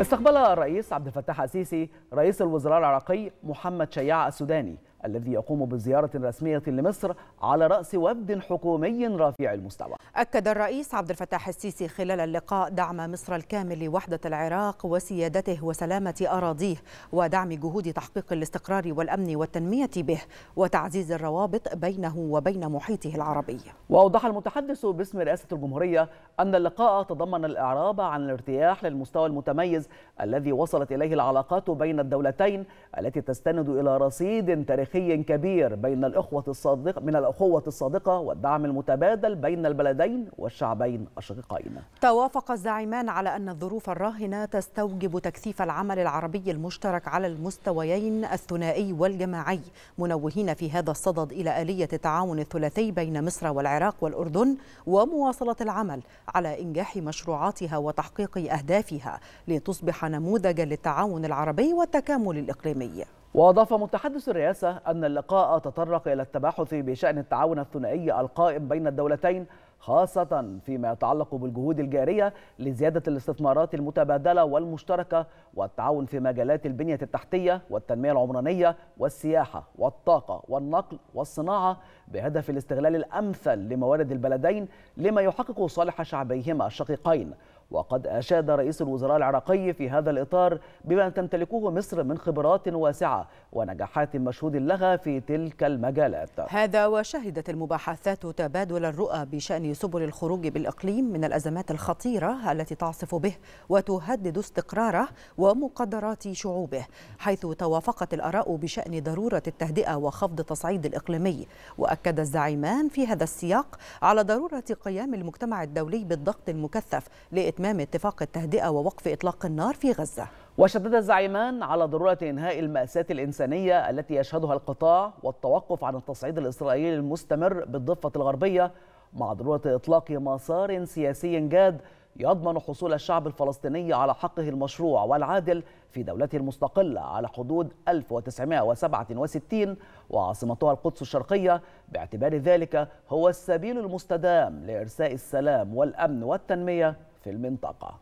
استقبل الرئيس عبد الفتاح السيسي رئيس الوزراء العراقي محمد شياع السوداني الذي يقوم بزيارة رسمية لمصر على رأس وفد حكومي رفيع المستوى أكد الرئيس عبد الفتاح السيسي خلال اللقاء دعم مصر الكامل لوحدة العراق وسيادته وسلامة أراضيه ودعم جهود تحقيق الاستقرار والأمن والتنمية به وتعزيز الروابط بينه وبين محيطه العربي وأوضح المتحدث باسم رئاسة الجمهورية أن اللقاء تضمن الإعراب عن الارتياح للمستوى المتميز الذي وصلت إليه العلاقات بين الدولتين التي تستند إلى رصيد تاريخي تاريخي كبير بين الإخوة الصادقة من الأخوة الصادقة والدعم المتبادل بين البلدين والشعبين الشقيقين. توافق الزعيمان على أن الظروف الراهنة تستوجب تكثيف العمل العربي المشترك على المستويين الثنائي والجماعي، منوهين في هذا الصدد إلى آلية التعاون الثلاثي بين مصر والعراق والأردن ومواصلة العمل على إنجاح مشروعاتها وتحقيق أهدافها لتصبح نموذجا للتعاون العربي والتكامل الإقليمي. وأضاف متحدث الرئاسة أن اللقاء تطرق إلى التباحث بشأن التعاون الثنائي القائم بين الدولتين خاصة فيما يتعلق بالجهود الجارية لزيادة الاستثمارات المتبادلة والمشتركة والتعاون في مجالات البنية التحتية والتنمية العمرانية والسياحة والطاقة والنقل والصناعة بهدف الاستغلال الأمثل لموارد البلدين لما يحقق صالح شعبيهما الشقيقين وقد أشاد رئيس الوزراء العراقي في هذا الإطار بما تمتلكه مصر من خبرات واسعة ونجاحات مشهود لها في تلك المجالات هذا وشهدت المباحثات تبادل الرؤى بشأن سبل الخروج بالإقليم من الأزمات الخطيرة التي تعصف به وتهدد استقراره ومقدرات شعوبه حيث توافقت الآراء بشأن ضرورة التهدئة وخفض التصعيد الإقليمي وأكد الزعيمان في هذا السياق على ضرورة قيام المجتمع الدولي بالضغط المكثف لإتمام إتمام اتفاق التهدئة ووقف إطلاق النار في غزة وشدد الزعيمان على ضرورة إنهاء المأساة الإنسانية التي يشهدها القطاع والتوقف عن التصعيد الإسرائيلي المستمر بالضفة الغربية مع ضرورة إطلاق مسار سياسي جاد يضمن حصول الشعب الفلسطيني على حقه المشروع والعادل في دولته المستقلة على حدود 1967 وعاصمتها القدس الشرقية باعتبار ذلك هو السبيل المستدام لإرساء السلام والأمن والتنمية في المنطقة